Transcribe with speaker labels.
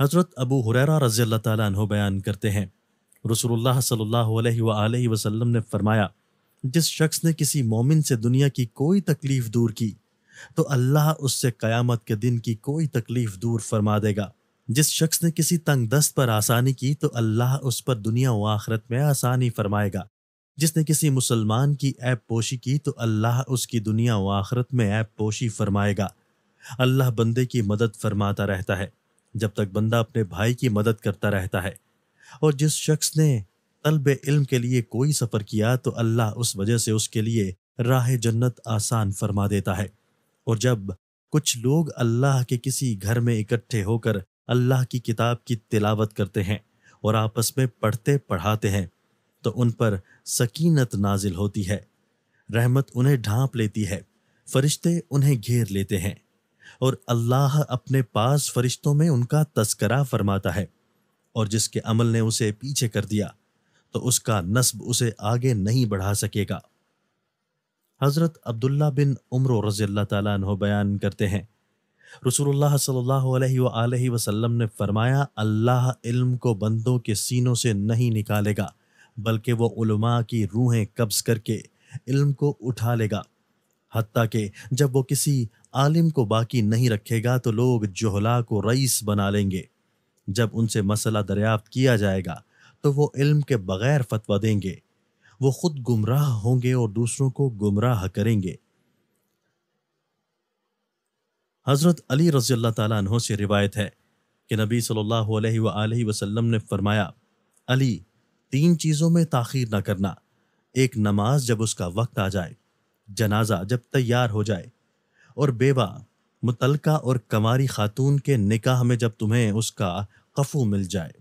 Speaker 1: हज़रत अबू हुरैरा रज़ी अल्लाह तु बयान करते हैं रसूलुल्लाह सल्लल्लाहु अलैहि वसल्लम ने फरमाया जिस शख्स ने किसी मोमिन से दुनिया की कोई तकलीफ़ दूर की तो अल्लाह उससे क़यामत के दिन की कोई तकलीफ़ दूर फरमा देगा जिस शख्स ने किसी तंग दस्त पर आसानी की तो अल्लाह उस पर दुनिया व आखरत में आसानी फरमाएगा जिसने किसी मुसलमान की ऐप पोशी की तो अल्लाह उसकी दुनिया व आखरत में ऐप पोशी फरमाएगा अल्लाह बंदे की मदद फरमाता रहता है जब तक बंदा अपने भाई की मदद करता रहता है और जिस शख्स ने तलब इल्म के लिए कोई सफ़र किया तो अल्लाह उस वजह से उसके लिए राह जन्नत आसान फरमा देता है और जब कुछ लोग अल्लाह के किसी घर में इकट्ठे होकर अल्लाह की किताब की तिलावत करते हैं और आपस में पढ़ते पढ़ाते हैं तो उन पर सकीनत नाजिल होती है रहमत उन्हें ढांप लेती है फरिश्ते उन्हें घेर लेते हैं और अल्लाह अपने पास फरिश्तों में उनका तस्करा फरमाता है और जिसके अमल ने उसे पीछे कर दिया तो उसका नस्ब उसे आगे नहीं बढ़ा सकेगा हज़रत अब्दुल्ला बिन उम्र रज़ील्ला तु बयान करते हैं रसूलुल्लाह सल्लल्लाहु अलैहि वसल्लम ने फरमाया अल्लाह इल्म को बंदों के सीनों से नहीं निकालेगा बल्कि वो उलमा की रूहें कब्ज़ करके इल्म को उठा लेगा हती कि जब वो किसी आलिम को बाकी नहीं रखेगा तो लोग जोहला को रईस बना लेंगे जब उनसे मसला दरियाफ्त किया जाएगा तो वो इल्म के बगैर फतवा देंगे वो खुद गुमराह होंगे और दूसरों को गुमराह करेंगे हज़रत अली रजी अल्लाह से रिवायत है कि नबी सल्लल्लाहु अलैहि वसल्लम ने फरमाया अली तीन चीज़ों में ताखिर ना करना एक नमाज जब उसका वक्त आ जाए जनाजा जब तैयार हो जाए और बेवा मुतलका और कमारी खातून के निकाह में जब तुम्हें उसका कफ़ू मिल जाए